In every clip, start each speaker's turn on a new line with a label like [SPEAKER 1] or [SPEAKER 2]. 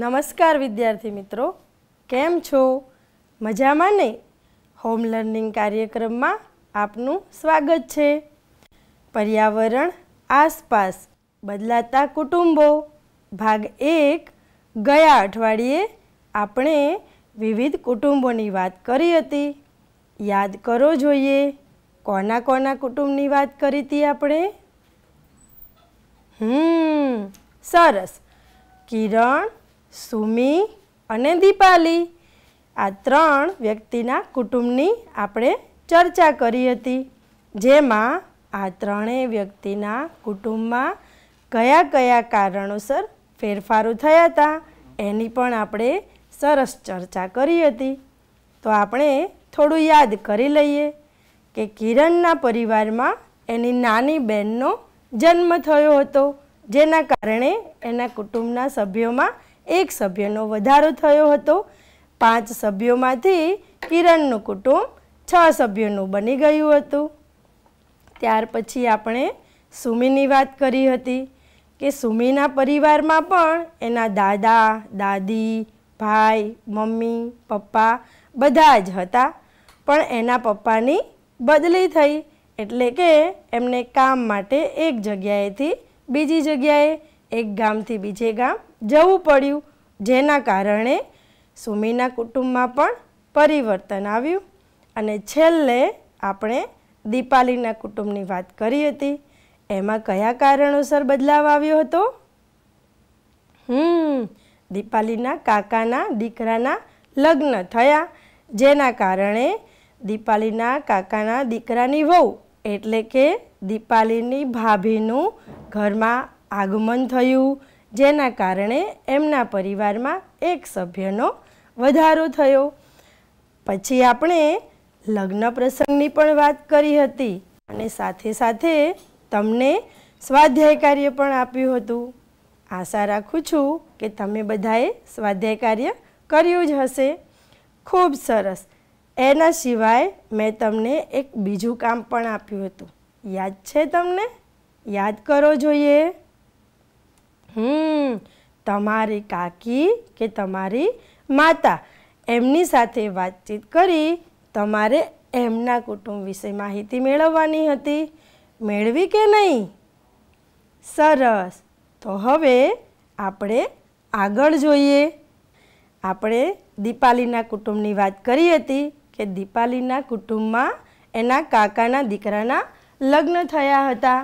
[SPEAKER 1] નમસ્કાર વિદ્યાર્થી મિત્રો કેમ છો મજામાં ને હોમ લર્નિંગ કાર્યક્રમમાં આપનું સ્વાગત છે પર્યાવરણ આસપાસ બદલાતા કુટુંબો ભાગ એક ગયા અઠવાડિયે આપણે વિવિધ કુટુંબોની વાત કરી હતી યાદ કરો જોઈએ કોના કોના કુટુંબની વાત કરી હતી આપણે હમ સરસ કિરણ સુમી અને દીપાલી આ ત્રણ વ્યક્તિના કુટુંબની આપણે ચર્ચા કરી હતી જેમાં આ ત્રણેય વ્યક્તિના કુટુંબમાં કયા કયા કારણોસર ફેરફારો થયા હતા એની પણ આપણે સરસ ચર્ચા કરી હતી તો આપણે થોડું યાદ કરી લઈએ કે કિરણના પરિવારમાં એની નાની બહેનનો જન્મ થયો હતો જેના કારણે એના કુટુંબના સભ્યોમાં એક સભ્યનો વધારો થયો હતો પાંચ સભ્યોમાંથી કિરણનું કુટુંબ છ સભ્યોનું બની ગયું હતું ત્યાર પછી આપણે સુમીની વાત કરી હતી કે સુમીના પરિવારમાં પણ એના દાદા દાદી ભાઈ મમ્મી પપ્પા બધા જ હતા પણ એના પપ્પાની બદલી થઈ એટલે કે એમને કામ માટે એક જગ્યાએથી બીજી જગ્યાએ એક ગામથી બીજે ગામ જવું પડ્યું જેના કારણે સુમીના કુટુંબમાં પણ પરિવર્તન આવ્યું અને છેલ્લે આપણે દીપાલીના કુટુંબની વાત કરી હતી એમાં કયા કારણોસર બદલાવ આવ્યો હતો હમ દીપાલીના કાકાના દીકરાના લગ્ન થયા જેના કારણે દીપાલીના કાકાના દીકરાની વહુ એટલે કે દીપાલીની ભાભીનું ઘરમાં આગમન થયું જેના કારણે એમના પરિવારમાં એક સભ્યનો વધારો થયો પછી આપણે લગ્ન પ્રસંગની પણ વાત કરી હતી અને સાથે સાથે તમને સ્વાધ્યાય કાર્ય પણ આપ્યું હતું આશા રાખું છું કે તમે બધાએ સ્વાધ્યાય કાર્ય કર્યું જ હશે ખૂબ સરસ એના સિવાય મેં તમને એક બીજું કામ પણ આપ્યું હતું યાદ છે તમને યાદ કરો જોઈએ હમ તમારી કાકી કે તમારી માતા એમની સાથે વાતચીત કરી તમારે એમના કુટુંબ વિશે માહિતી મેળવવાની હતી મેળવી કે નહીં સરસ તો હવે આપણે આગળ જોઈએ આપણે દીપાલીના કુટુંબની વાત કરી હતી કે દીપાલીના કુટુંબમાં એના કાકાના દીકરાના લગ્ન થયા હતા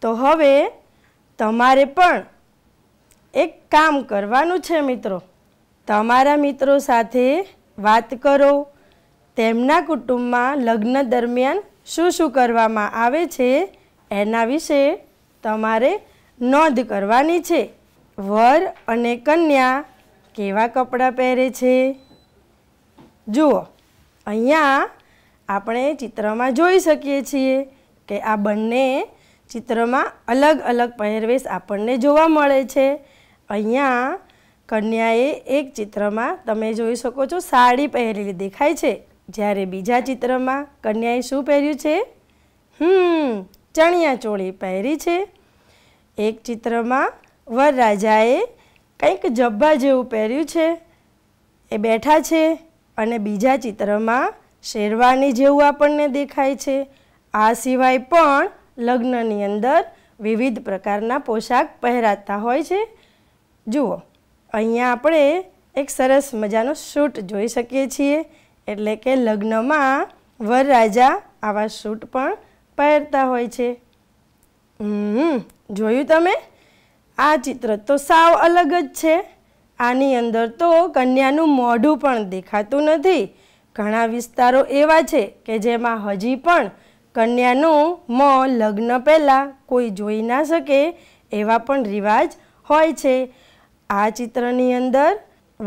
[SPEAKER 1] તો હવે તમારે પણ એક કામ કરવાનું છે મિત્રો તમારા મિત્રો સાથે વાત કરો તેમના કુટુંબમાં લગ્ન દરમિયાન શું શું કરવામાં આવે છે એના વિશે તમારે નોંધ કરવાની છે વર અને કન્યા કેવા કપડાં પહેરે છે જુઓ અહીંયા આપણે ચિત્રમાં જોઈ શકીએ છીએ કે આ બંને ચિત્રમાં અલગ અલગ પહેરવેશ આપણને જોવા મળે છે અહીંયા કન્યાએ એક ચિત્રમાં તમે જોઈ શકો છો સાડી પહેરેલી દેખાય છે જ્યારે બીજા ચિત્રમાં કન્યાએ શું પહેર્યું છે હમ ચણિયા ચોળી પહેરી છે એક ચિત્રમાં વરરાજાએ કંઈક જબ્બા જેવું પહેર્યું છે એ બેઠા છે અને બીજા ચિત્રમાં શેરવાની જેવું આપણને દેખાય છે આ સિવાય પણ લગ્નની અંદર વિવિધ પ્રકારના પોશાક પહેરાતા હોય છે જુઓ અહીંયા આપણે એક સરસ મજાનો શૂટ જોઈ શકીએ છીએ એટલે કે લગ્નમાં વરરાજા આવા શૂટ પણ પહેરતા હોય છે હમ જોયું તમે આ ચિત્ર તો સાવ અલગ જ છે આની અંદર તો કન્યાનું મોઢું પણ દેખાતું નથી ઘણા વિસ્તારો એવા છે કે જેમાં હજી પણ કન્યાનું મો લગ્ન પહેલાં કોઈ જોઈ ના શકે એવા પણ રિવાજ હોય છે આ ચિત્રની અંદર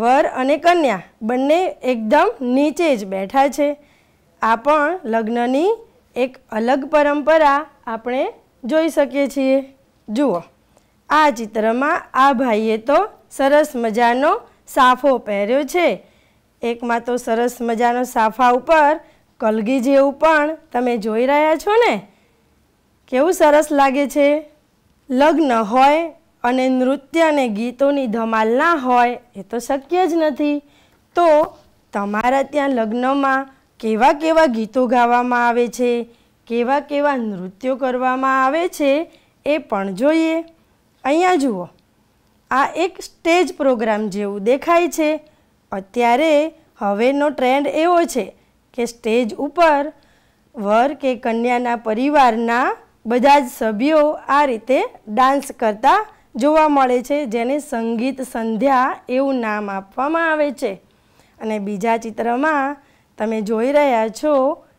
[SPEAKER 1] વર અને કન્યા બંને એકદમ નીચે જ બેઠા છે આ પણ લગ્નની એક અલગ પરંપરા આપણે જોઈ શકીએ છીએ જુઓ આ ચિત્રમાં આ ભાઈએ તો સરસ મજાનો સાફો પહેર્યો છે એકમાં તો સરસ મજાનો સાફા ઉપર કલગી જેવું પણ તમે જોઈ રહ્યા છો ને કેવું સરસ લાગે છે લગ્ન હોય અને નૃત્ય અને ગીતોની ધમાલ ના હોય એ તો શક્ય જ નથી તો તમારા ત્યાં લગ્નમાં કેવા કેવા ગીતો ગાવામાં આવે છે કેવા કેવા નૃત્યો કરવામાં આવે છે એ પણ જોઈએ અહીંયા જુઓ આ એક સ્ટેજ પ્રોગ્રામ જેવું દેખાય છે અત્યારે હવેનો ટ્રેન્ડ એવો છે કે સ્ટેજ ઉપર વર કે કન્યાના પરિવારના બધા જ સભ્યો આ રીતે ડાન્સ કરતા જોવા મળે છે જેને સંગીત સંધ્યા એવું નામ આપવામાં આવે છે અને બીજા ચિત્રમાં તમે જોઈ રહ્યા છો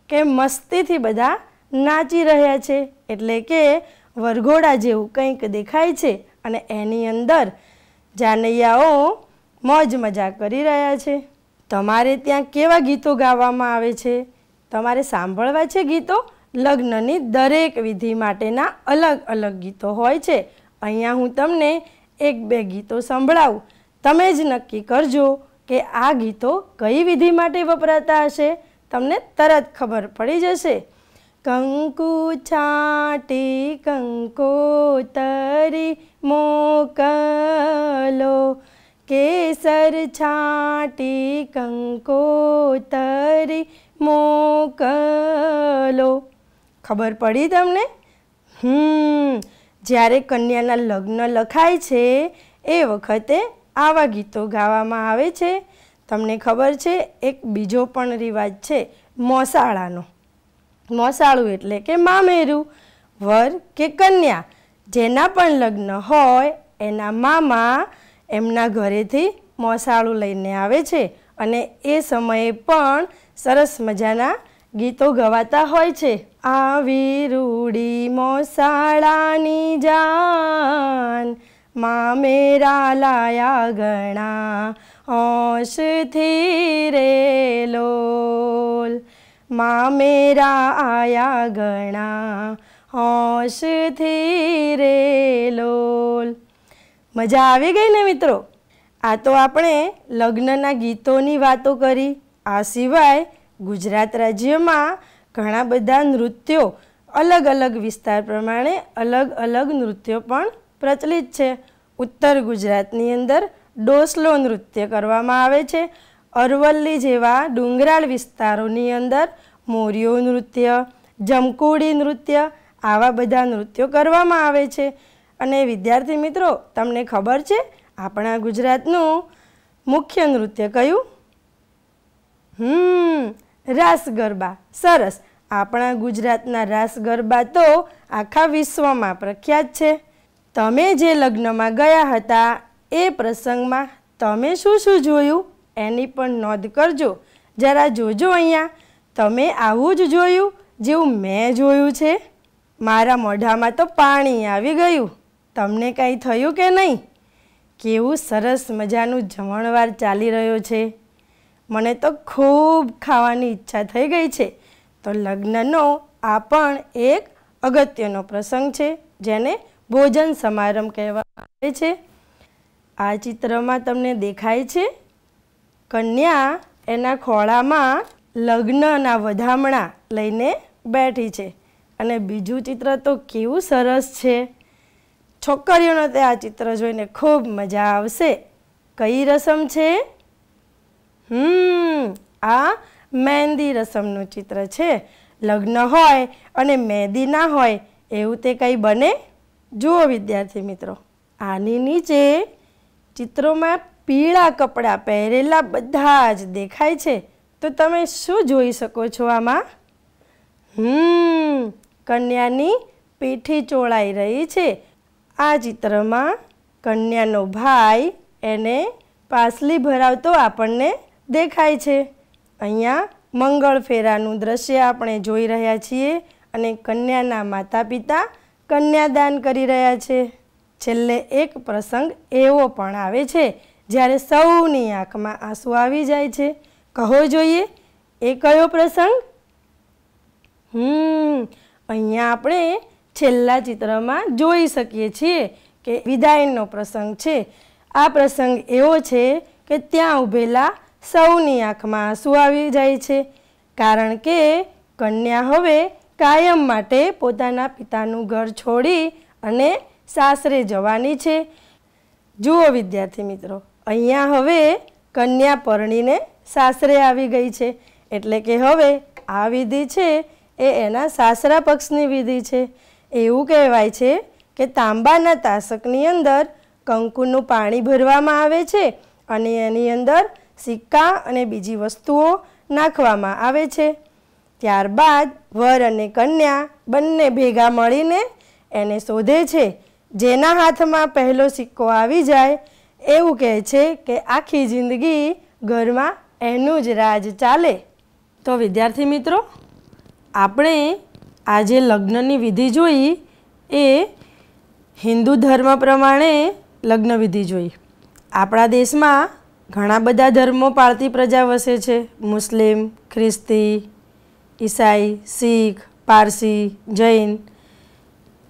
[SPEAKER 1] કે મસ્તીથી બધા નાચી રહ્યા છે એટલે કે વરઘોડા જેવું કંઈક દેખાય છે અને એની અંદર જાનૈયાઓ મોજ મજા કરી રહ્યા છે તમારે ત્યાં કેવા ગીતો ગાવામાં આવે છે તમારે સાંભળવા છે ગીતો લગ્નની દરેક વિધિ માટેના અલગ અલગ ગીતો હોય છે અહીંયા હું તમને એક બે ગીતો સંભળાવું તમે જ નક્કી કરજો કે આ ગીતો કઈ વિધિ માટે વપરાતા હશે તમને તરત ખબર પડી જશે કંકુ છાટી કંકો તરી મોકલો કેસર છાટી કંકો તરી મોકલો ખબર પડી તમને હમ જ્યારે કન્યાના લગ્ન લખાય છે એ વખતે આવા ગીતો ગાવામાં આવે છે તમને ખબર છે એક બીજો પણ રિવાજ છે મોસાળાનો મોસાળું એટલે કે મામેરું વર કે કન્યા જેના પણ લગ્ન હોય એના મામા એમના ઘરેથી મોસાળું લઈને આવે છે અને એ સમયે પણ સરસ મજાના ગીતો ગવાતા હોય છે આવી રૂડી મોસાળાની જાન મામેરા લાયા ગણા હોશથી રે લોલ મા મેરા આયા ગણા હોશથી રે મજા આવી ગઈ ને મિત્રો આ તો આપણે લગ્નના ગીતોની વાતો કરી આ સિવાય ગુજરાત રાજ્યમાં ઘણા બધા નૃત્યો અલગ અલગ વિસ્તાર પ્રમાણે અલગ અલગ નૃત્યો પણ પ્રચલિત છે ઉત્તર ગુજરાતની અંદર ડોસલો નૃત્ય કરવામાં આવે છે અરવલ્લી જેવા ડુંગરાળ વિસ્તારોની અંદર મોરિયો નૃત્ય જમકુડી નૃત્ય આવા બધા નૃત્યો કરવામાં આવે છે અને વિદ્યાર્થી મિત્રો તમને ખબર છે આપણા ગુજરાતનું મુખ્ય નૃત્ય કયું હમ રાસ ગરબા સરસ આપણા ગુજરાતના રાસ ગરબા તો આખા વિશ્વમાં પ્રખ્યાત છે તમે જે લગ્નમાં ગયા હતા એ પ્રસંગમાં તમે શું શું જોયું એની પણ નોંધ કરજો જરા જોજો અહીંયા તમે આવું જ જોયું જેવું મેં જોયું છે મારા મોઢામાં તો પાણી આવી ગયું તમને કાંઈ થયું કે નહીં કેવું સરસ મજાનું જમણવાર ચાલી રહ્યો છે મને તો ખૂબ ખાવાની ઈચ્છા થઈ ગઈ છે તો લગ્નનો આ પણ એક અગત્યનો પ્રસંગ છે જેને ભોજન સમારંભ કહેવામાં આવે છે આ ચિત્રમાં તમને દેખાય છે કન્યા એના ખોળામાં લગ્નના વધામણા લઈને બેઠી છે અને બીજું ચિત્ર તો કેવું સરસ છે છોકરીઓને તે આ ચિત્ર જોઈને ખૂબ મજા આવશે કઈ રસમ છે હમ આ મહેંદી રસમનું ચિત્ર છે લગ્ન હોય અને મહેંદી ના હોય એવું તે કંઈ બને જુઓ વિદ્યાર્થી મિત્રો આની નીચે ચિત્રોમાં પીળા કપડાં પહેરેલા બધા જ દેખાય છે તો તમે શું જોઈ શકો છો આમાં હમ કન્યાની પીઠી ચોળાઈ રહી છે આ ચિત્રમાં કન્યાનો ભાઈ એને પાસલી ભરાવતો આપણને દેખાય છે અહીંયા મંગળ ફેરાનું દ્રશ્ય આપણે જોઈ રહ્યા છીએ અને કન્યાના માતા પિતા કન્યાદાન કરી રહ્યા છે છેલ્લે એક પ્રસંગ એવો પણ આવે છે જ્યારે સૌની આંખમાં આંસુ આવી જાય છે કહો જોઈએ એ કયો પ્રસંગ હમ અહીંયા આપણે છેલ્લા ચિત્રમાં જોઈ શકીએ છીએ કે વિદાયનો પ્રસંગ છે આ પ્રસંગ એવો છે કે ત્યાં ઊભેલા સૌની આંખમાં આંસુ આવી જાય છે કારણ કે કન્યા હવે કાયમ માટે પોતાના પિતાનું ઘર છોડી અને સાસરે જવાની છે જુઓ વિદ્યાર્થી મિત્રો અહીંયા હવે કન્યા પરણીને સાસરે આવી ગઈ છે એટલે કે હવે આ વિધિ છે એ એના સાસરા પક્ષની વિધિ છે એવું કહેવાય છે કે તાંબાના તાસકની અંદર કંકુનું પાણી ભરવામાં આવે છે અને એની અંદર સિક્કા અને બીજી વસ્તુઓ નાખવામાં આવે છે ત્યારબાદ વર અને કન્યા બંને ભેગા મળીને એને શોધે છે જેના હાથમાં પહેલો સિક્કો આવી જાય એવું કહે છે કે આખી જિંદગી ઘરમાં એનું જ રાજ ચાલે તો વિદ્યાર્થી મિત્રો આપણે આજે લગ્નની વિધિ જોઈ એ હિન્દુ ધર્મ પ્રમાણે લગ્ન વિધિ જોઈ આપણા દેશમાં ઘણા બધા ધર્મો પાળતી પ્રજા વસે છે મુસ્લિમ ખ્રિસ્તી ઈસાઈ શીખ પારસી જૈન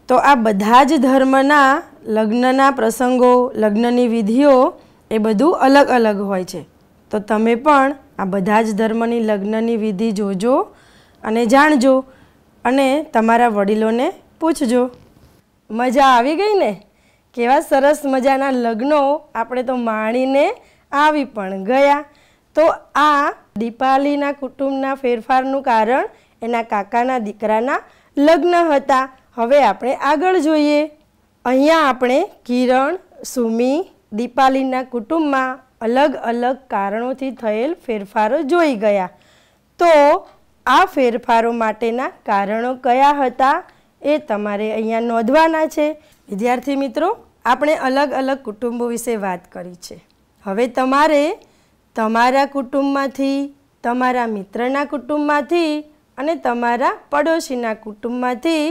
[SPEAKER 1] તો આ બધા જ ધર્મના લગ્નના પ્રસંગો લગ્નની વિધિઓ એ બધું અલગ અલગ હોય છે તો તમે પણ આ બધા જ ધર્મની લગ્નની વિધિ જોજો અને જાણજો અને તમારા વડીલોને પૂછજો મજા આવી ગઈ ને કેવા સરસ મજાના લગ્નો આપણે તો માણીને આવી પણ ગયા તો આ દીપાલીના કુટુંબના ફેરફારનું કારણ એના કાકાના દીકરાના લગ્ન હતા હવે આપણે આગળ જોઈએ અહીંયા આપણે કિરણ સુમી દીપાલીના કુટુંબમાં અલગ અલગ કારણોથી થયેલ ફેરફારો જોઈ ગયા તો આ ફેરફારો માટેના કારણો કયા હતા એ તમારે અહીંયા નોંધવાના છે વિદ્યાર્થી મિત્રો આપણે અલગ અલગ કુટુંબો વિશે વાત કરી છે હવે તમારે તમારા કુટુંબમાંથી તમારા મિત્રના કુટુંબમાંથી અને તમારા પડોશીના કુટુંબમાંથી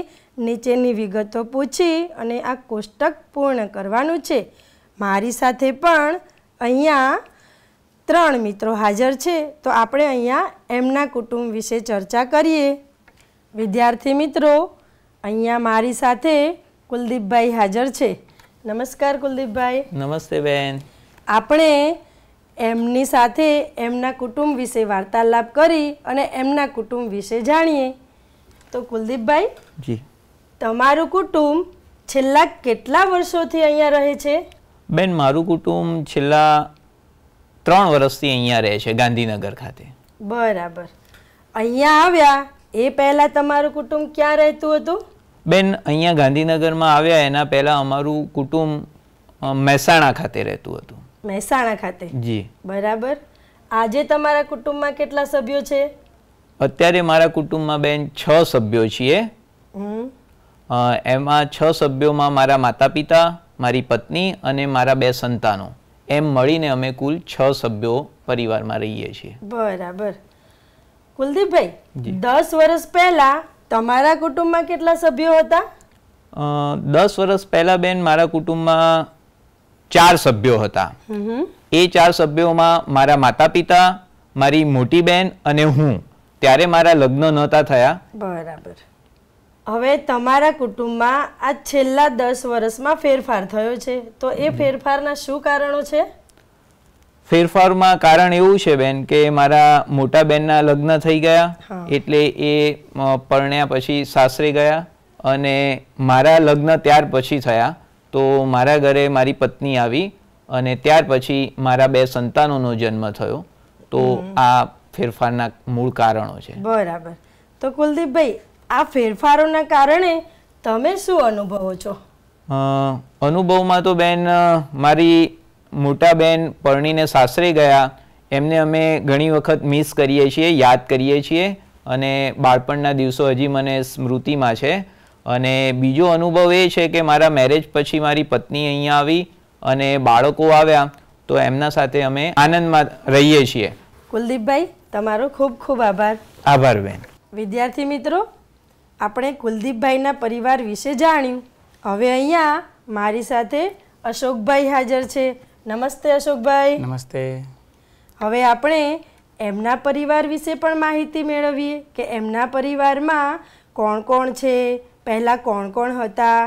[SPEAKER 1] નીચેની વિગતો પૂછી અને આ કોષ્ટક પૂર્ણ કરવાનું છે મારી સાથે પણ અહીંયા ત્રણ મિત્રો હાજર છે તો આપણે અહીંયા એમના કુટુંબ વિશે ચર્ચા કરીએ વિદ્યાર્થી મિત્રો અહીંયા મારી સાથે કુલદીપભાઈ હાજર છે નમસ્કાર કુલદીપભાઈ
[SPEAKER 2] નમસ્તે બેન
[SPEAKER 1] આપણે એમની સાથે એમના કુટુંબ વિશે વાર્તાલાપ કરી અને એમના કુટુંબ વિશે જાણીએ તો કુલદીપભાઈ જી તમારું કુટુંબ છેલ્લા કેટલા વર્ષોથી અહીંયા રહે છે
[SPEAKER 2] બેન મારું કુટુંબ છેલ્લા ત્રણ વર્ષથી અહીંયા રહે છે ગાંધીનગર ખાતે
[SPEAKER 1] બરાબર અહીંયા આવ્યા એ પહેલાં તમારું કુટુંબ ક્યાં રહેતું હતું
[SPEAKER 2] બેન અહીંયા ગાંધીનગરમાં આવ્યા એના પહેલાં અમારું કુટુંબ મહેસાણા ખાતે રહેતું હતું
[SPEAKER 1] મહેસાણા ખાતે જી બરાબર આજે તમારા કુટુંબમાં કેટલા સભ્યો છે
[SPEAKER 2] અત્યારે મારા કુટુંબમાં બેન છ સભ્યો છીએ એમાં છ સભ્યોમાં મારા માતા પિતા મારી પત્ની અને મારા બે સંતાનો એમ મળીને અમે કુલ છ સભ્યો પરિવારમાં રહીએ છીએ
[SPEAKER 1] બરાબર કુલદીપભાઈ દસ વર્ષ પહેલા તમારા કુટુંબમાં કેટલા સભ્યો હતા
[SPEAKER 2] દસ વર્ષ પહેલા બેન મારા કુટુંબમાં ચાર સભ્યો હતા એ ચાર સભ્યોમાં મારા માતા પિતા મારી મોટી બેન અને હું ત્યારે મારા લગ્ન નહોતા થયા
[SPEAKER 1] બરાબર હવે તમારા કુટુંબમાં આ છેલ્લા દસ વર્ષમાં ફેરફાર થયો છે તો એ ફેરફારના શું કારણો છે
[SPEAKER 2] ફેરફારમાં કારણ એવું છે બેન કે મારા મોટા બેનના લગ્ન થઈ ગયા એટલે એ પરણ્યા પછી સાસરે ગયા અને મારા લગ્ન ત્યાર પછી થયા તો મારા ઘરે મારી પત્ની આવી અને ત્યાર પછી મારા બે સંતાનોનો જન્મ થયો તો આ ફેરફારના મૂળ કારણો છે
[SPEAKER 1] બરાબર તો કુલદીપભાઈ આ ફેરફારોના કારણે તમે શું અનુભવો છો
[SPEAKER 2] અનુભવમાં તો બેન મારી મોટા બેન પરણીને સાસરે ગયા એમને અમે ઘણી વખત મિસ કરીએ છીએ યાદ કરીએ છીએ અને બાળપણના દિવસો હજી મને સ્મૃતિમાં છે અને બીજો અનુભવ એ છે કે મારા મેરેજ પછી મારી પત્ની અહીંયા આવી અને બાળકો આવ્યા તો એમના સાથે અમે આનંદમાં રહીએ છીએ
[SPEAKER 1] કુલદીપભાઈ તમારો ખૂબ ખૂબ આભાર આભાર બેન વિદ્યાર્થી મિત્રો આપણે કુલદીપભાઈના પરિવાર વિશે જાણ્યું હવે અહીંયા મારી સાથે અશોકભાઈ હાજર છે નમસ્તે અશોકભાઈ નમસ્તે હવે આપણે એમના પરિવાર વિશે પણ માહિતી મેળવીએ કે એમના પરિવારમાં કોણ કોણ છે પહેલાં કોણ કોણ હતા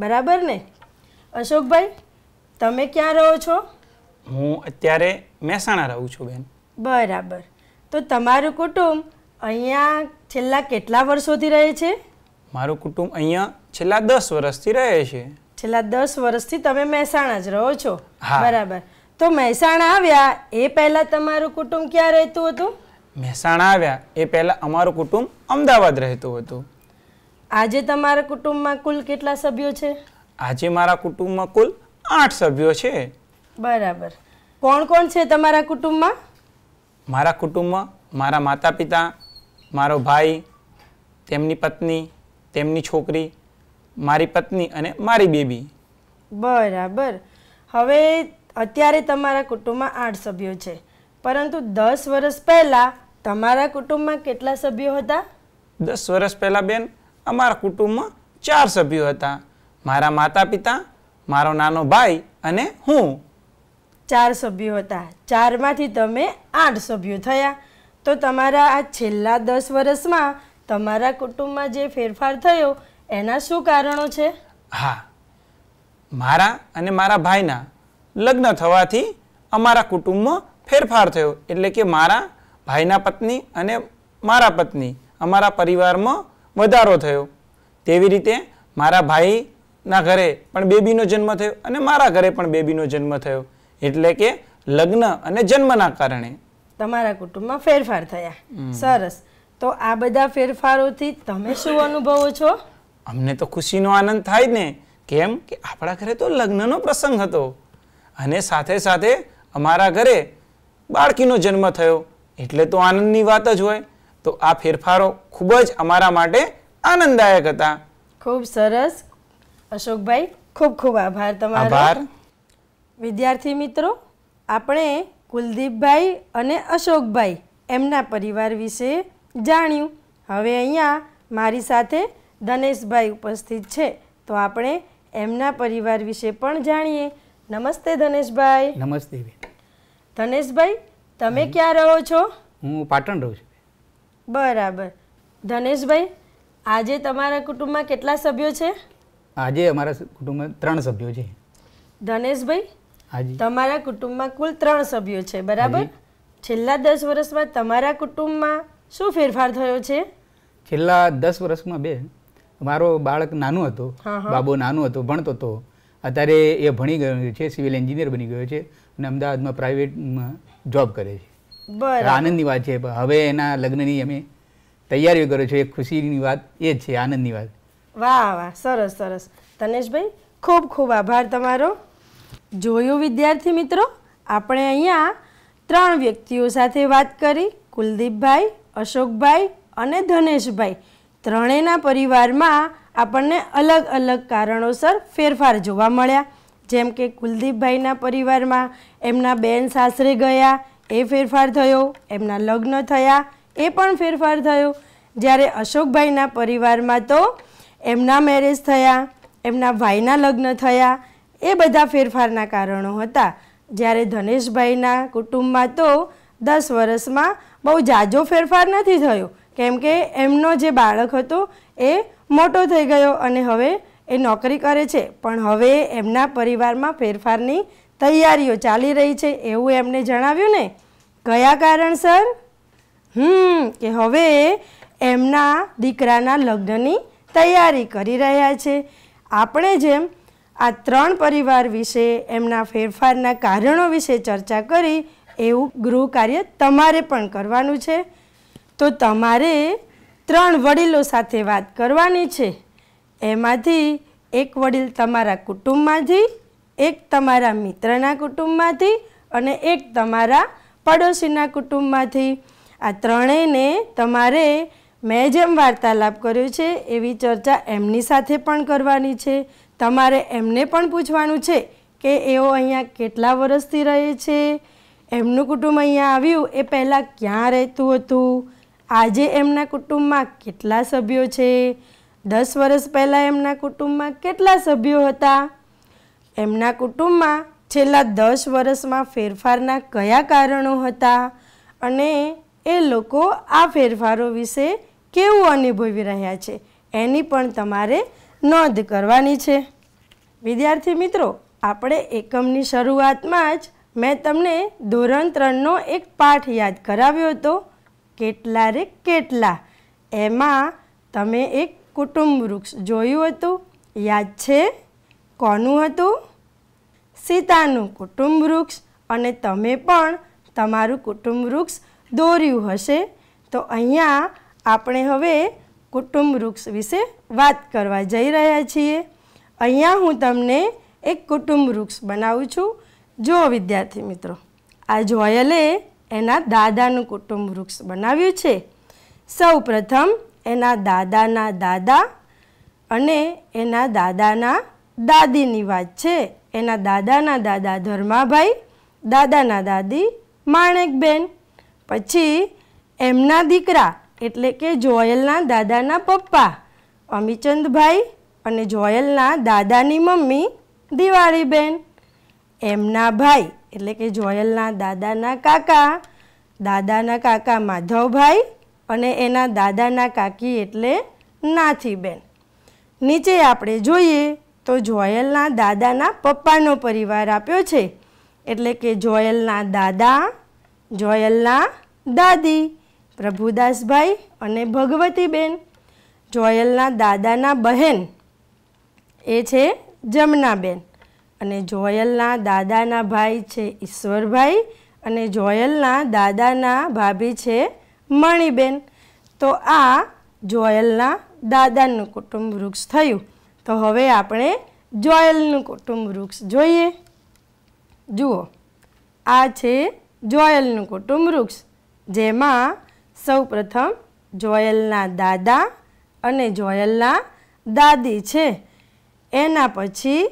[SPEAKER 1] બરાબર ને અશોકભાઈ તમે ક્યાં રહો છો
[SPEAKER 3] હું અત્યારે મહેસાણા રહું છું બેન
[SPEAKER 1] બરાબર તો તમારું કુટુંબ અહીંયા છેલ્લા કેટલા વર્ષોથી રહે છે
[SPEAKER 3] મારું કુટુંબ અહીંયા છેલ્લા દસ વર્ષથી રહે છે
[SPEAKER 1] છેલ્લા દસ વર્ષથી તમે મહેસાણા જ રહો છો બરાબર તો મહેસાણા આવ્યા એ પહેલાં તમારું કુટુંબ ક્યાં રહેતું હતું
[SPEAKER 3] મહેસાણા આવ્યા એ પહેલાં અમારું કુટુંબ અમદાવાદ રહેતું હતું
[SPEAKER 1] આજે તમારા કુટુંબમાં કુલ કેટલા સભ્યો છે
[SPEAKER 3] આજે મારા કુટુંબમાં કુલ આઠ સભ્યો છે
[SPEAKER 1] બરાબર કોણ કોણ છે તમારા કુટુંબમાં
[SPEAKER 3] મારા કુટુંબમાં મારા માતા પિતા મારો ભાઈ તેમની પત્ની તેમની છોકરી મારી પત્ની અને મારી બેબી
[SPEAKER 1] બરાબર હવે અત્યારે તમારા કુટુંબમાં આઠ સભ્યો છે પરંતુ દસ વર્ષ પહેલાં તમારા કુટુંબમાં કેટલા સભ્યો હતા
[SPEAKER 3] દસ વર્ષ પહેલાં બેન અમારા કુટુંબમાં ચાર સભ્યો હતા મારા માતા પિતા મારો નાનો ભાઈ અને હું
[SPEAKER 1] ચાર સભ્યો હતા ચારમાંથી તમે આઠ સભ્યો થયા તો તમારા આ છેલ્લા દસ વર્ષમાં તમારા કુટુંબમાં જે ફેરફાર થયો એના શું કારણો છે
[SPEAKER 3] હા મારા અને મારા ભાઈના લગ્ન થવાથી અમારા કુટુંબમાં ફેરફાર થયો એટલે કે મારા ભાઈના પત્ની અને મારા પત્ની અમારા પરિવારમાં વધારો થયો તેવી રીતે મારા ભાઈના ઘરે પણ બેબીનો જન્મ થયો અને મારા ઘરે પણ બેબીનો જન્મ થયો એટલે કે લગ્ન અને જન્મના કારણે
[SPEAKER 1] તમારા કુટુંબમાં ફેરફાર થયા સરસ તો આ બધા ફેરફારોથી તમે શું અનુભવો છો
[SPEAKER 3] અમને તો ખુશીનો આનંદ થાય ને કેમ કે આપણા ઘરે તો લગ્નનો પ્રસંગ હતો અને સાથે સાથે અમારા ઘરે બાળકીનો જન્મ થયો એટલે તો આનંદની વાત જ હોય તો આ ફેરફારો ખૂબ જ અમારા માટે આનંદદાયક હતા
[SPEAKER 1] ખૂબ સરસ અશોકભાઈ ખૂબ ખૂબ આભાર તમારો આભાર વિદ્યાર્થી મિત્રો આપણે કુલદીપભાઈ અને અશોકભાઈ એમના પરિવાર વિશે જાણ્યું હવે અહીંયા મારી સાથે ધનેશભાઈ ઉપસ્થિત છે તો આપણે એમના પરિવાર વિશે પણ જાણીએ નમસ્તે ધનેશભાઈ નમસ્તે ધનેશભાઈ તમે ક્યાં રહો છો
[SPEAKER 3] હું પાટણ રહું છું
[SPEAKER 1] બરાબર ધનેશભાઈ આજે તમારા કુટુંબમાં કેટલા સભ્યો છે
[SPEAKER 3] આજે અમારા કુટુંબમાં ત્રણ સભ્યો છે ધનેશભાઈ હાજી
[SPEAKER 1] તમારા કુટુંબમાં કુલ ત્રણ સભ્યો છે બરાબર છેલ્લા દસ વર્ષમાં તમારા કુટુંબમાં શું ફેરફાર થયો છે
[SPEAKER 3] છેલ્લા દસ વર્ષમાં બે મારો બાળક નાનું હતો બાબો નાનું હતો ભણતો હતો અત્યારે એ ભણી ગયો છે સિવિલ એન્જિનિયર બની ગયો છે અને અમદાવાદમાં પ્રાઇવેટમાં જોબ કરે છે
[SPEAKER 1] આનંદની
[SPEAKER 3] વાત છે હવે એના લગ્નની અમે તૈયારીઓ કરો છો એ ખુશીની વાત એ જ છે આનંદની વાત
[SPEAKER 1] વાહ વાહ સરસ સરસ ધનેશભાઈ ખૂબ ખૂબ આભાર તમારો જોયું વિદ્યાર્થી મિત્રો આપણે અહીંયા ત્રણ વ્યક્તિઓ સાથે વાત કરી કુલદીપભાઈ અશોકભાઈ અને ધનેશભાઈ ત્રણેયના પરિવારમાં આપણને અલગ અલગ કારણોસર ફેરફાર જોવા મળ્યા જેમ કે કુલદીપભાઈના પરિવારમાં એમના બેન સાસરે ગયા એ ફેરફાર થયો એમના લગ્ન થયા એ પણ ફેરફાર થયો જ્યારે અશોકભાઈના પરિવારમાં તો એમના મેરેજ થયા એમના ભાઈના લગ્ન થયા એ બધા ફેરફારના કારણો હતા જ્યારે ધનેશભાઈના કુટુંબમાં તો દસ વર્ષમાં બહુ જાજો ફેરફાર નથી થયો કેમ કે એમનો જે બાળક હતો એ મોટો થઈ ગયો અને હવે એ નોકરી કરે છે પણ હવે એમના પરિવારમાં ફેરફારની તૈયારીઓ ચાલી રહી છે એવું એમને જણાવ્યું ને કયા કારણસર હમ કે હવે એમના દીકરાના લગ્નની તૈયારી કરી રહ્યા છે આપણે જેમ આ ત્રણ પરિવાર વિશે એમના ફેરફારના કારણો વિશે ચર્ચા કરી એવું ગૃહ કાર્ય તમારે પણ કરવાનું છે તો તમારે ત્રણ વડીલો સાથે વાત કરવાની છે એમાંથી એક વડીલ તમારા કુટુંબમાંથી એક તમારા મિત્રના કુટુંબમાંથી અને એક તમારા પડોશીના કુટુંબમાંથી આ ત્રણેયને તમારે મેં જેમ વાર્તાલાપ કર્યો છે એવી ચર્ચા એમની સાથે પણ કરવાની છે તમારે એમને પણ પૂછવાનું છે કે એઓ અહીંયા કેટલા વર્ષથી રહે છે એમનું કુટુંબ અહીંયા આવ્યું એ પહેલાં ક્યાં રહેતું હતું આજે એમના કુટુંબમાં કેટલા સભ્યો છે દસ વર્ષ પહેલાં એમના કુટુંબમાં કેટલા સભ્યો હતા એમના કુટુંબમાં છેલ્લા દસ વર્ષમાં ફેરફારના કયા કારણો હતા અને એ લોકો આ ફેરફારો વિશે કેવું અનુભવી રહ્યા છે એની પણ તમારે નોંધ કરવાની છે વિદ્યાર્થી મિત્રો આપણે એકમની શરૂઆતમાં જ મેં તમને ધોરણ ત્રણનો એક પાઠ યાદ કરાવ્યો હતો કેટલા રે કેટલા એમાં તમે એક કુટુંબ વૃક્ષ જોયું હતું યાદ છે કોનું હતું સીતાનું કુટુંબ વૃક્ષ અને તમે પણ તમારું કુટુંબ વૃક્ષ દોર્યું હશે તો અહીંયા આપણે હવે કુટુંબ વૃક્ષ વિશે વાત કરવા જઈ રહ્યા છીએ અહીંયા હું તમને એક કુટુંબ વૃક્ષ બનાવું છું જો વિદ્યાર્થી મિત્રો આ જોયલે એના દાદાનું કુટુંબ વૃક્ષ બનાવ્યું છે સૌ પ્રથમ એના દાદાના દાદા અને એના દાદાના દાદીની વાત છે એના દાદાના દાદા ધર્માભાઈ દાદાના દાદી માણેકબેન પછી એમના દીકરા એટલે કે જોયલના દાદાના પપ્પા અમિચંદભાઈ અને જોયલના દાદાની મમ્મી દિવાળીબેન એમના ભાઈ એટલે કે જોયલના દાદાના કાકા દાદાના કાકા માધવભાઈ અને એના દાદાના કાકી એટલે નાથીબેન નીચે આપણે જોઈએ તો જોયલના દાદાના પપ્પાનો પરિવાર આપ્યો છે એટલે કે જોયલના દાદા જોયલના દાદી પ્રભુદાસભાઈ અને ભગવતીબેન જોયલના દાદાના બહેન એ છે જમનાબેન અને જોયલના દાદાના ભાઈ છે ઈશ્વરભાઈ અને જોયલના દાદાના ભાભી છે મણિબેન તો આ જોયલના દાદાનું કુટુંબ વૃક્ષ થયું તો હવે આપણે જોયલનું કુટુંબ વૃક્ષ જોઈએ જુઓ આ છે જોયલનું કુટુંબ વૃક્ષ જેમાં સૌ પ્રથમ જોયલના દાદા અને જોયલના દાદી છે એના પછી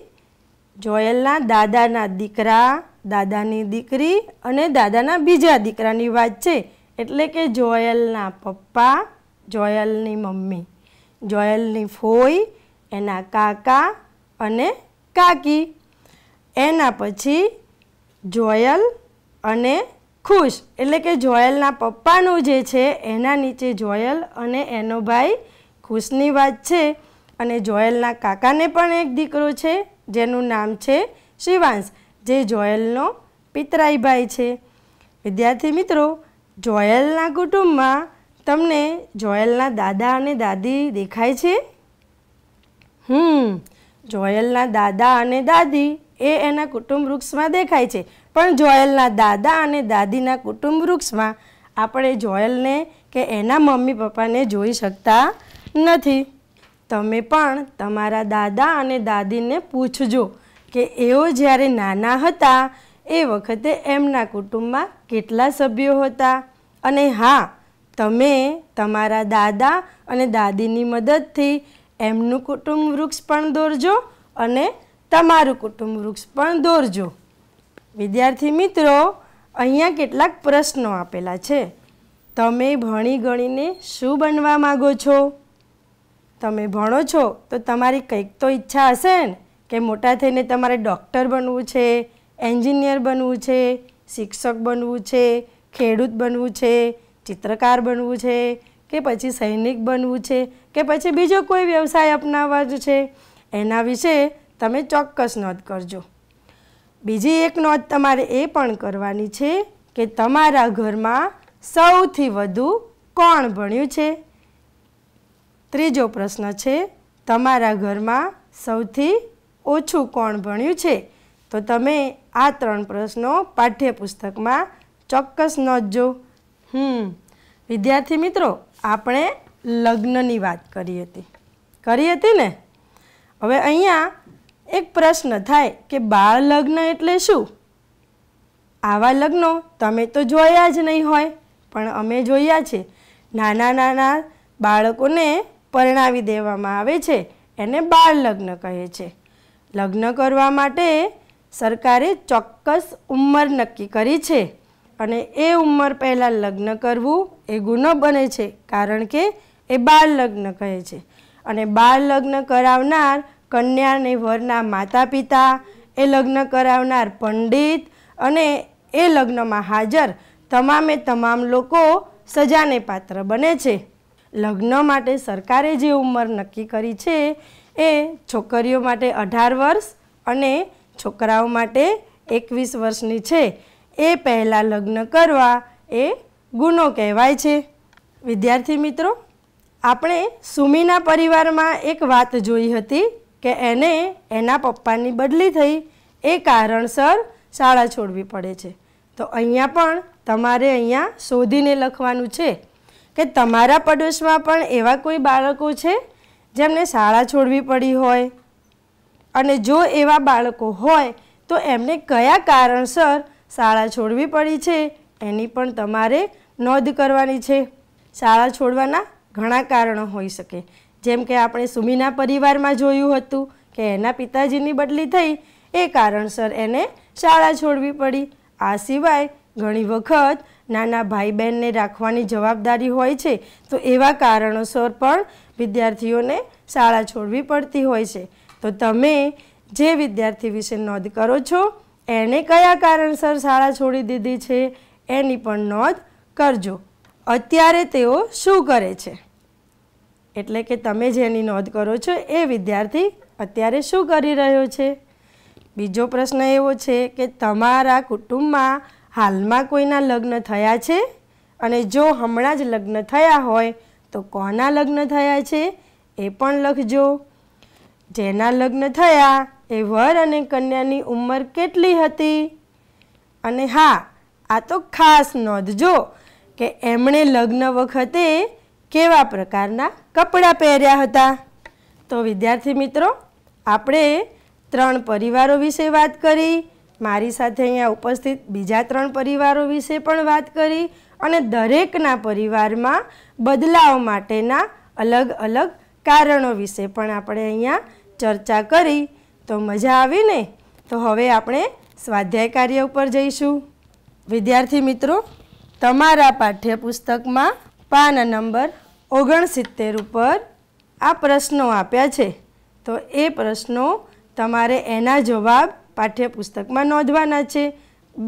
[SPEAKER 1] જોયલના દાદાના દીકરા દાદાની દીકરી અને દાદાના બીજા દીકરાની વાત છે એટલે કે જોયલના પપ્પા જોયલની મમ્મી જોયલની ફોઈ એના કાકા અને કાકી એના પછી જોયલ અને ખુશ એટલે કે જોયલના પપ્પાનું જે છે એના નીચે જોયલ અને એનો ભાઈ ખુશની વાત છે અને જોયલના કાકાને પણ એક દીકરો છે જેનું નામ છે શિવાંશ જે જોયલનો પિતરાઈ ભાઈ છે વિદ્યાર્થી મિત્રો જોયલના કુટુંબમાં તમને જોયલના દાદા અને દાદી દેખાય છે હમ જોયલના દાદા અને દાદી એ એના કુટુંબ વૃક્ષમાં દેખાય છે પણ જોયલના દાદા અને દાદીના કુટુંબ વૃક્ષમાં આપણે જોયલને કે એના મમ્મી પપ્પાને જોઈ શકતા નથી તમે પણ તમારા દાદા અને દાદીને પૂછજો કે એઓ જ્યારે નાના હતા એ વખતે એમના કુટુંબમાં કેટલા સભ્યો હતા અને હા તમે તમારા દાદા અને દાદીની મદદથી એમનું કુટુંબ વૃક્ષ પણ દોરજો અને તમારું કુટુંબ વૃક્ષ પણ દોરજો વિદ્યાર્થી મિત્રો અહીંયા કેટલાક પ્રશ્નો આપેલા છે તમે ભણી ગણીને શું બનવા માગો છો તમે ભણો છો તો તમારી કંઈક તો ઈચ્છા હશે ને કે મોટા થઈને તમારે ડૉક્ટર બનવું છે એન્જિનિયર બનવું છે શિક્ષક બનવું છે ખેડૂત બનવું છે ચિત્રકાર બનવું છે કે પછી સૈનિક બનવું છે કે પછી બીજો કોઈ વ્યવસાય અપનાવવાનો છે એના વિશે તમે ચોક્કસ નોંધ કરજો બીજી એક નોંધ તમારે એ પણ કરવાની છે કે તમારા ઘરમાં સૌથી વધુ કોણ ભણ્યું છે ત્રીજો પ્રશ્ન છે તમારા ઘરમાં સૌથી ઓછું કોણ ભણ્યું છે તો તમે આ ત્રણ પ્રશ્નો પાઠ્યપુસ્તકમાં ચોક્કસ નોંધજો હમ વિદ્યાર્થી મિત્રો આપણે લગ્નની વાત કરી હતી કરી હતી ને હવે અહીંયા એક પ્રશ્ન થાય કે બાળ લગ્ન એટલે શું આવા લગ્નો તમે તો જોયા જ નહીં હોય પણ અમે જોયા છે નાના નાના બાળકોને પરણાવી દેવામાં આવે છે એને બાળ લગ્ન કહે છે લગ્ન કરવા માટે સરકારે ચોક્કસ ઉંમર નક્કી કરી છે અને એ ઉંમર પહેલાં લગ્ન કરવું એ ગુનો બને છે કારણ કે એ બાળ લગ્ન કહે છે અને બાળ લગ્ન કરાવનાર કન્યાને વરના માતા પિતા એ લગ્ન કરાવનાર પંડિત અને એ લગ્નમાં હાજર તમામે તમામ લોકો સજાને પાત્ર બને છે લગ્ન માટે સરકારે જે ઉંમર નક્કી કરી છે એ છોકરીઓ માટે અઢાર વર્ષ અને છોકરાઓ માટે એકવીસ વર્ષની છે એ પહેલાં લગ્ન કરવા એ ગુનો કહેવાય છે વિદ્યાર્થી મિત્રો આપણે સુમીના પરિવારમાં એક વાત જોઈ હતી કે એને એના પપ્પાની બદલી થઈ એ કારણસર શાળા છોડવી પડે છે તો અહીંયા પણ તમારે અહીંયા શોધીને લખવાનું છે કે તમારા પડોશમાં પણ એવા કોઈ બાળકો છે જેમને શાળા છોડવી પડી હોય અને જો એવા બાળકો હોય તો એમને કયા કારણસર શાળા છોડવી પડી છે એની પણ તમારે નોંધ કરવાની છે શાળા છોડવાના ઘણા કારણો હોઈ શકે જેમ કે આપણે સુમીના પરિવારમાં જોયું હતું કે એના પિતાજીની બદલી થઈ એ કારણસર એને શાળા છોડવી પડી આ સિવાય ઘણી વખત નાના ભાઈ બહેનને રાખવાની જવાબદારી હોય છે તો એવા કારણોસર પણ વિદ્યાર્થીઓને શાળા છોડવી પડતી હોય છે તો તમે જે વિદ્યાર્થી વિશે નોંધ કરો છો એણે કયા કારણસર શાળા છોડી દીધી છે એની પણ નોંધ કરજો અત્યારે તેઓ શું કરે છે એટલે કે તમે જેની નોંધ કરો છો એ વિદ્યાર્થી અત્યારે શું કરી રહ્યો છે બીજો પ્રશ્ન એવો છે કે તમારા કુટુંબમાં હાલમાં કોઈના લગ્ન થયા છે અને જો હમણાં જ લગ્ન થયા હોય તો કોના લગ્ન થયા છે એ પણ લખજો જેના લગ્ન થયા એ વર અને કન્યાની ઉંમર કેટલી હતી અને હા આ તો ખાસ નોંધજો કે એમણે લગ્ન વખતે કેવા પ્રકારના કપડાં પહેર્યા હતા તો વિદ્યાર્થી મિત્રો આપણે ત્રણ પરિવારો વિશે વાત કરી મારી સાથે અહીંયા ઉપસ્થિત બીજા ત્રણ પરિવારો વિશે પણ વાત કરી અને દરેકના પરિવારમાં બદલાવ માટેના અલગ અલગ કારણો વિશે પણ આપણે અહીંયા ચર્ચા કરી તો મજા આવી ને તો હવે આપણે સ્વાધ્યાય કાર્ય ઉપર જઈશું વિદ્યાર્થી મિત્રો તમારા પાઠ્યપુસ્તકમાં પાન નંબર ઓગણસિત્તેર ઉપર આ પ્રશ્નો આપ્યા છે તો એ પ્રશ્નો તમારે એના જવાબ પાઠ્યપુસ્તકમાં નોંધવાના છે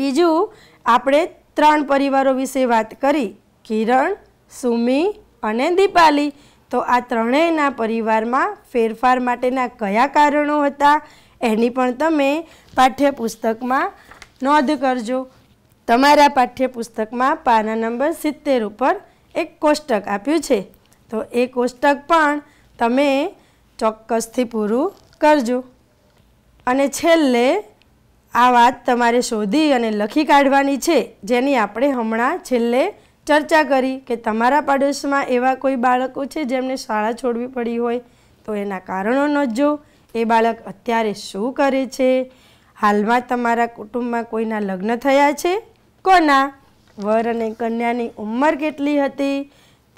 [SPEAKER 1] બીજું આપણે ત્રણ પરિવારો વિશે વાત કરી કિરણ સુમી અને દીપાલી તો આ ત્રણેયના પરિવારમાં ફેરફાર માટેના કયા કારણો હતા એની પણ તમે પાઠ્યપુસ્તકમાં નોંધ કરજો તમારા પાઠ્યપુસ્તકમાં પાના નંબર સિત્તેર ઉપર એક કોષ્ટક આપ્યું છે તો એ કોષ્ટક પણ તમે ચોક્કસથી પૂરું કરજો અને છેલ્લે આ વાત તમારે શોધી અને લખી કાઢવાની છે જેની આપણે હમણાં છેલ્લે ચર્ચા કરી કે તમારા પાડોશમાં એવા કોઈ બાળકો છે જેમને શાળા છોડવી પડી હોય તો એના કારણો નોંધજો એ બાળક અત્યારે શું કરે છે હાલમાં તમારા કુટુંબમાં કોઈના લગ્ન થયા છે કોના વર અને કન્યાની ઉંમર કેટલી હતી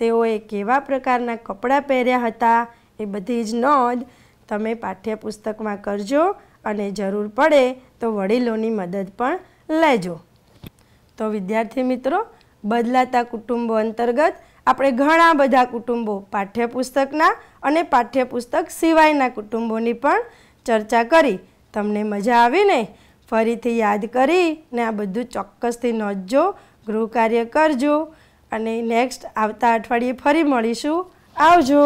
[SPEAKER 1] તેઓએ કેવા પ્રકારના કપડાં પહેર્યા હતા એ બધી જ નોંધ તમે પાઠ્યપુસ્તકમાં કરજો અને જરૂર પડે તો વડીલોની મદદ પણ લેજો તો વિદ્યાર્થી મિત્રો બદલાતા કુટુંબો અંતર્ગત આપણે ઘણા બધા કુટુંબો પાઠ્યપુસ્તકના અને પાઠ્યપુસ્તક સિવાયના કુટુંબોની પણ ચર્ચા કરી તમને મજા આવીને ફરીથી યાદ કરી કરીને આ બધું ચોક્કસથી નોંધજો ગૃહ કાર્ય કરજો અને નેક્સ્ટ આવતા અઠવાડિયે ફરી મળીશું આવજો